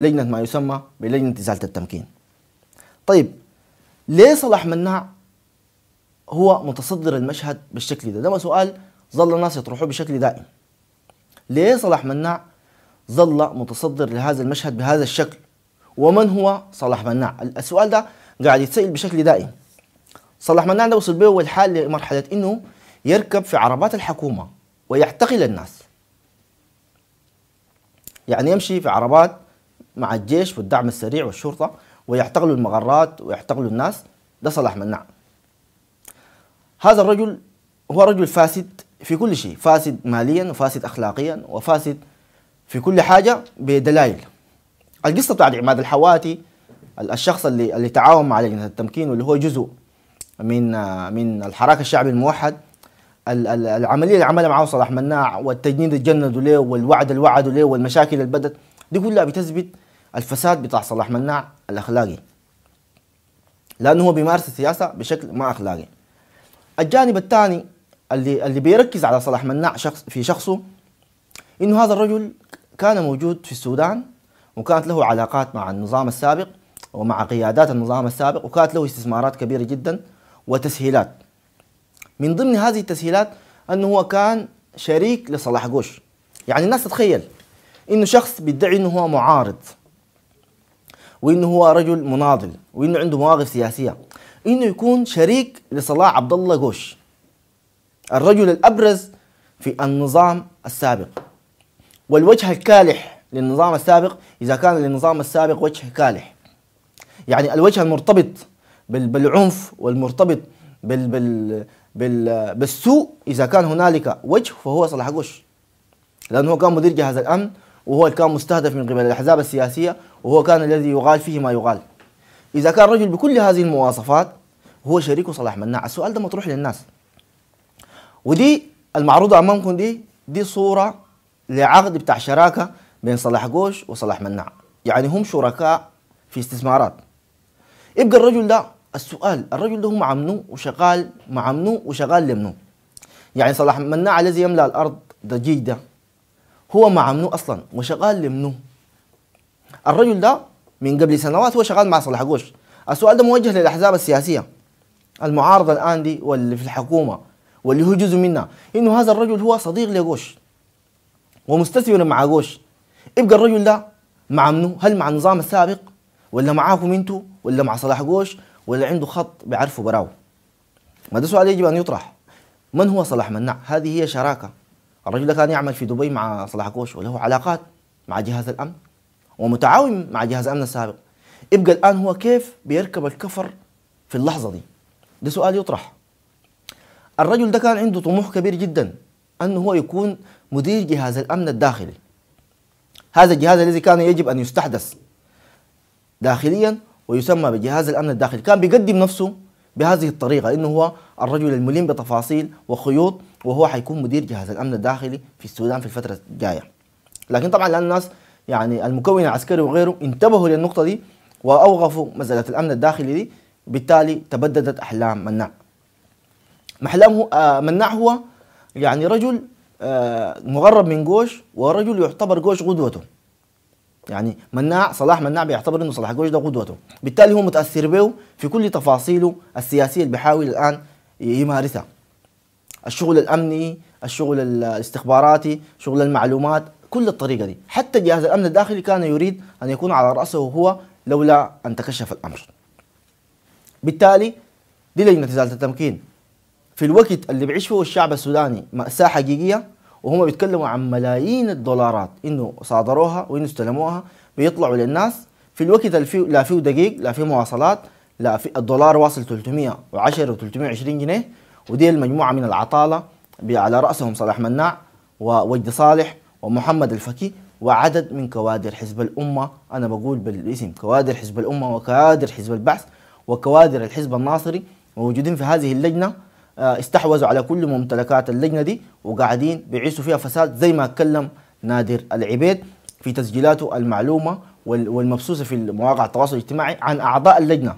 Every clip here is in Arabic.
لجنة ما يسمى بلجنة إزالة التمكين طيب ليه صلاح مناع هو متصدر المشهد بالشكل ده ده سؤال ظل الناس يطرحوه بشكل دائم ليه صلاح مناع ظل متصدر لهذا المشهد بهذا الشكل ومن هو صلاح مناع السؤال ده قاعد يتسأل بشكل دائم صلاح مناع ده وصل به الحال لمرحلة انه يركب في عربات الحكومة ويعتقل الناس يعني يمشي في عربات مع الجيش والدعم السريع والشرطة ويحتقلوا المغرات ويحتقلوا الناس ده صلاح مناع هذا الرجل هو رجل فاسد في كل شيء فاسد ماليا وفاسد أخلاقيا وفاسد في كل حاجة بدلائل القصة بتاعت عماد الحواتي الشخص اللي اللي تعاون مع لجنة التمكين واللي هو جزء من من الحراك الشعبي الموحد العملية اللي عملها معه صلاح مناع والتجنيد اللي جندوا ليه والوعد اللي وعدوا ليه والمشاكل اللي بدت دي كلها بتثبت الفساد بتاع صلاح مناع الأخلاقي لأنه هو بيمارس السياسة بشكل ما أخلاقي الجانب الثاني اللي اللي بيركز على صلاح مناع شخص في شخصه إنه هذا الرجل كان موجود في السودان وكانت له علاقات مع النظام السابق ومع قيادات النظام السابق وكانت له استثمارات كبيرة جدا وتسهيلات من ضمن هذه التسهيلات أنه هو كان شريك لصلاح جوش يعني الناس تتخيل انه شخص بيدعي انه هو معارض وانه هو رجل مناضل وانه عنده مواقف سياسيه انه يكون شريك لصلاح عبد الله غوش الرجل الابرز في النظام السابق والوجه الكالح للنظام السابق اذا كان للنظام السابق وجه كالح يعني الوجه المرتبط بالعنف والمرتبط بال بال بال بالسوء اذا كان هنالك وجه فهو صلاح غوش لانه هو كان مدير جهاز الامن وهو كان مستهدف من قبل الأحزاب السياسية وهو كان الذي يقال فيه ما يقال إذا كان رجل بكل هذه المواصفات هو شريك صلاح مناع السؤال ده مطروح للناس ودي المعروضة أمامكم دي دي صورة لعقد بتاع شراكة بين صلاح جوش وصلاح مناع يعني هم شركاء في استثمارات يبقى الرجل ده السؤال الرجل ده هو مع منو وشغال مع منو وشغال لمنو يعني صلاح مناع الذي يملأ الأرض ضجيج ده هو مع منو اصلا وشغال لمنو الرجل ده من قبل سنوات هو شغال مع صلاح جوش السؤال ده موجه للاحزاب السياسيه المعارضه الان دي واللي في الحكومه واللي هو جزء منها انه هذا الرجل هو صديق لجوش ومستثمر مع جوش يبقى الرجل ده مع منو هل مع النظام السابق ولا معاكم انتوا ولا مع صلاح جوش ولا عنده خط بيعرفوا براو ما ده سؤال يجب ان يطرح من هو صلاح مناع هذه هي شراكه الرجل ده كان يعمل في دبي مع صلاح كوش وله علاقات مع جهاز الامن ومتعاون مع جهاز الامن السابق يبقى الان هو كيف بيركب الكفر في اللحظه دي ده سؤال يطرح الرجل ده كان عنده طموح كبير جدا انه هو يكون مدير جهاز الامن الداخلي هذا الجهاز الذي كان يجب ان يستحدث داخليا ويسمى بجهاز الامن الداخلي كان بيقدم نفسه بهذه الطريقه انه هو الرجل الملم بتفاصيل وخيوط وهو حيكون مدير جهاز الامن الداخلي في السودان في الفتره الجايه لكن طبعا لان الناس يعني المكون العسكري وغيره انتبهوا للنقطه دي واوقفوا مساله الامن الداخلي دي بالتالي تبددت احلام مناع محلم آه مناع هو يعني رجل آه مغرب من جوش ورجل يعتبر جوش قدوته يعني مناع صلاح مناع بيعتبر انه صلاح جوش ده قدوته بالتالي هو متاثر به في كل تفاصيله السياسيه اللي بيحاول الان يمارسها الشغل الامني الشغل الاستخباراتي شغل المعلومات كل الطريقه دي حتى جهاز الامن الداخلي كان يريد ان يكون على راسه هو لولا ان تكشف الامر بالتالي دي لجنه ازاله التمكين في الوقت اللي بيعيش فيه الشعب السوداني ماساه حقيقيه وهم بيتكلموا عن ملايين الدولارات انه صادروها وانه استلموها بيطلعوا للناس في الوقت اللي فيه لا فيه دقيق لا فيه مواصلات لا في الدولار واصل 310 و320 جنيه ودي المجموعة من العطالة على رأسهم صلاح مناع ووجد صالح ومحمد الفكي وعدد من كوادر حزب الأمة أنا بقول بالاسم كوادر حزب الأمة وكوادر حزب البعث وكوادر الحزب الناصري موجودين في هذه اللجنة آه، استحوذوا على كل ممتلكات اللجنة دي وقاعدين بيعيشوا فيها فساد زي ما اتكلم نادر العبيد في تسجيلاته المعلومة والمبسوسة في مواقع التواصل الاجتماعي عن أعضاء اللجنة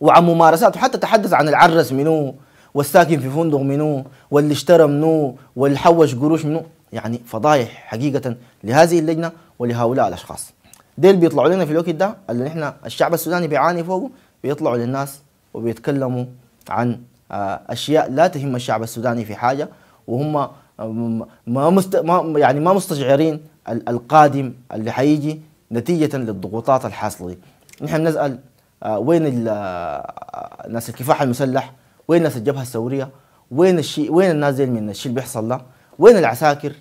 وعن ممارساته حتى تحدث عن العرس منو والساكن في فندق منو واللي اشترى منو واللي حوش قروش منو يعني فضايح حقيقه لهذه اللجنه ولهؤلاء الاشخاص ديل بيطلعوا لنا في الوقت ده اللي احنا الشعب السوداني بيعاني فوقه بيطلعوا للناس وبيتكلموا عن آه، اشياء لا تهم الشعب السوداني في حاجه وهم آه، ما مست... ما يعني ما مستشعرين القادم اللي حيجي نتيجه للضغوطات الحاصله دي نحن بنسال آه، وين الناس الكفاح المسلح وين ناس الجبهه الثوريه وين الشيء وين الناس زي من الشيء اللي بيحصل ده وين العساكر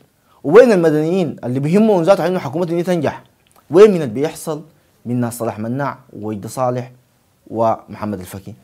وين المدنيين اللي بيهمهم ذاته انه حكومتهم دي تنجح وين من اللي بيحصل من ناس صلاح مناع ووجد صالح ومحمد الفكي